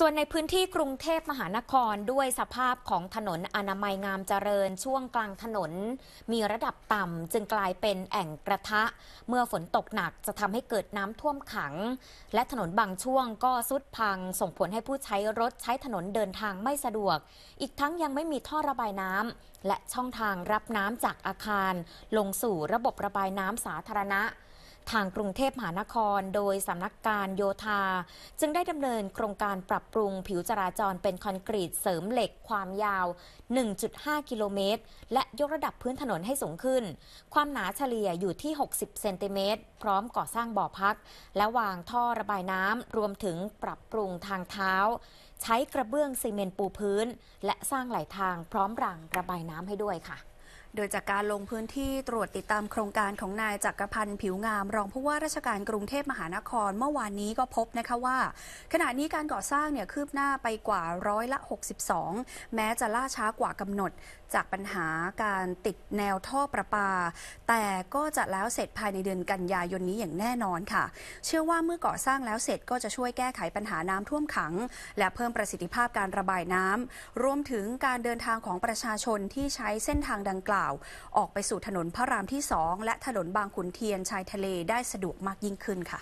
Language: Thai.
ส่วนในพื้นที่กรุงเทพมหานครด้วยสภาพของถนนอนามัยงามเจริญช่วงกลางถนน มีระดับต่ำจึงกลายเป็นแอ่งกระทะ เมื่อฝนตกหนักจะทำให้เกิดน้ำท่วมขัง และถนนบางช่วงก็สุดพัง ส่งผลให้ผู้ใช้รถใช้ถนนเดินทางไม่สะดวก อีกทั้งยังไม่มีท่อระบายน้ำและช่องทางรับน้ำจากอาคาร ลงสู่ระบบระบายน้ำสาธารณะทางกรุงเทพมหานครโดยสำนักการโยธา จึงได้ดำเนินโครงการปรับปรุงผิวจราจรเป็นคอนกรีตเสริมเหล็กความยาว 1.5 กิโลเมตร และยกระดับพื้นถนนให้สูงขึ้น ความหนาเฉลี่ยอยู่ที่ 60 เซนติเมตร พร้อมก่อสร้างบ่อพัก และวางท่อระบายน้ำรวมถึงปรับปรุงทางเท้า ใช้กระเบื้องซีเมนต์ปูพื้น และสร้างไหลทางพร้อมรางระบายน้ำให้ด้วยค่ะโดยจากการลงพื้นที่ตรวจติดตามโครงการของนายจักรพันธ์ผิวงาม รองผู้ว่าราชการกรุงเทพมหานครเมื่อวานนี้ก็พบนะคะว่า ขณะนี้การก่อสร้างเนี่ยคืบหน้าไปกว่าร้อยละ 62 แม้จะล่าช้ากว่ากำหนด จากปัญหาการติดแนวท่อประปา แต่ก็จะแล้วเสร็จภายในเดือนกันยายนนี้อย่างแน่นอนค่ะ เชื่อว่าเมื่อก่อสร้างแล้วเสร็จก็จะช่วยแก้ไขปัญหาน้ำท่วมขัง และเพิ่มประสิทธิภาพการระบายน้ำรวมถึงการเดินทางของประชาชนที่ใช้เส้นทางดังกล่าวล่าวออกไปสู่ถนนพระรามที่ 2 และถนนบางขุนเทียนชายทะเลได้สะดวกมากยิ่งขึ้นค่ะ